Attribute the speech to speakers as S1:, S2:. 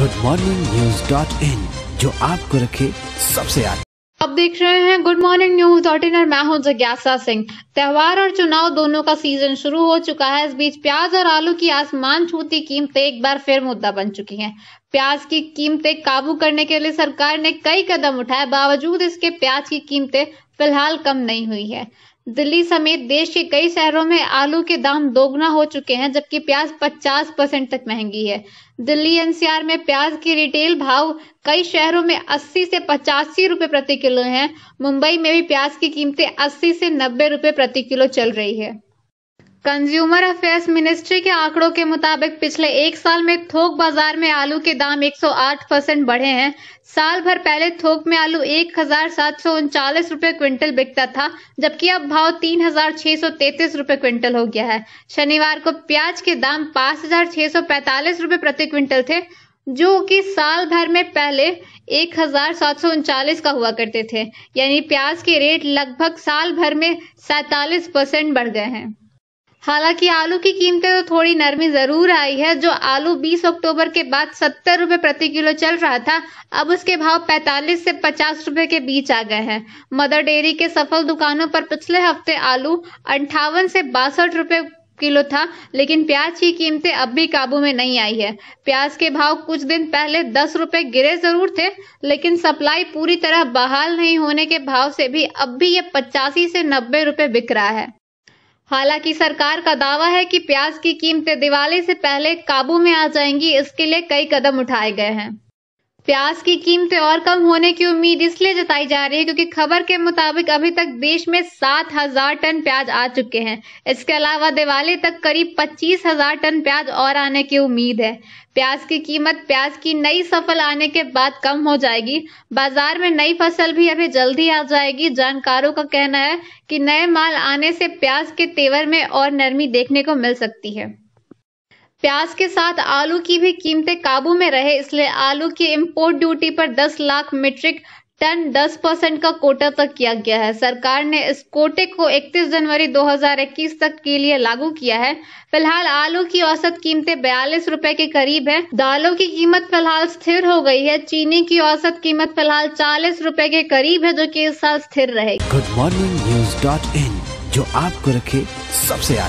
S1: good morning news dot in जो आपको रखे सबसे आगे अब देख रहे हैं good morning news dot in और मैं हूं जिज्ञासा सिंह त्यौहार और चुनाव दोनों का सीजन शुरू हो चुका है इस बीच प्याज और आलू की आसमान छूती कीमतें एक बार फिर मुद्दा बन चुकी हैं प्याज की कीमतें काबू करने के लिए सरकार ने कई कदम उठाए बावजूद इसके प्याज की कीमतें फिलहाल कम नहीं हुई है दिल्ली समेत देश के कई शहरों में आलू के दाम दोगुना हो चुके हैं जबकि प्याज 50 परसेंट तक महंगी है दिल्ली एनसीआर में प्याज की रिटेल भाव कई शहरों में 80 से पचासी रुपए प्रति किलो है मुंबई में भी प्याज की कीमतें 80 से 90 रुपए प्रति किलो चल रही है कंज्यूमर अफेयर्स मिनिस्ट्री के आंकड़ों के मुताबिक पिछले एक साल में थोक बाजार में आलू के दाम 108 परसेंट बढ़े हैं साल भर पहले थोक में आलू एक हजार क्विंटल बिकता था जबकि अब भाव तीन हजार क्विंटल हो गया है शनिवार को प्याज के दाम पाँच हजार प्रति क्विंटल थे जो कि साल भर में पहले एक का हुआ करते थे यानी प्याज के रेट लगभग साल भर में सैतालीस परसेंट बढ़ गए हैं हालांकि आलू की कीमतें तो थोड़ी नरमी जरूर आई है जो आलू 20 अक्टूबर के बाद सत्तर रुपए प्रति किलो चल रहा था अब उसके भाव 45 से 50 रुपए के बीच आ गए हैं मदर डेयरी के सफल दुकानों पर पिछले हफ्ते आलू अंठावन से बासठ रुपए किलो था लेकिन प्याज की कीमतें अब भी काबू में नहीं आई है प्याज के भाव कुछ दिन पहले दस रुपए गिरे जरूर थे लेकिन सप्लाई पूरी तरह बहाल नहीं होने के भाव से भी अब भी ये पचासी से नब्बे रुपए बिक रहा है हालांकि सरकार का दावा है कि प्याज की कीमतें दिवाली से पहले काबू में आ जाएंगी इसके लिए कई कदम उठाए गए हैं प्याज की कीमतें और कम होने की उम्मीद इसलिए जताई जा रही है क्योंकि खबर के मुताबिक अभी तक देश में सात हजार टन प्याज आ चुके हैं इसके अलावा दिवाली तक करीब पच्चीस हजार टन प्याज और आने की उम्मीद है प्याज की कीमत प्याज की नई सफल आने के बाद कम हो जाएगी बाजार में नई फसल भी अभी जल्दी आ जाएगी जानकारों का कहना है कि नए माल आने से प्याज के तेवर में और नरमी देखने को मिल सकती है प्याज के साथ आलू की भी कीमतें काबू में रहे इसलिए आलू की इंपोर्ट ड्यूटी पर 10 लाख मीट्रिक टन 10 परसेंट का कोटा तक किया गया है सरकार ने इस कोटे को 31 जनवरी 2021 तक के लिए लागू किया है फिलहाल आलू की औसत कीमतें बयालीस रूपए के करीब है दालों की कीमत फिलहाल स्थिर हो गई है चीनी की औसत कीमत फिलहाल चालीस रूपए के करीब है जो की इस साल स्थिर रहेगी good morning news dot in जो आपको रखे सबसे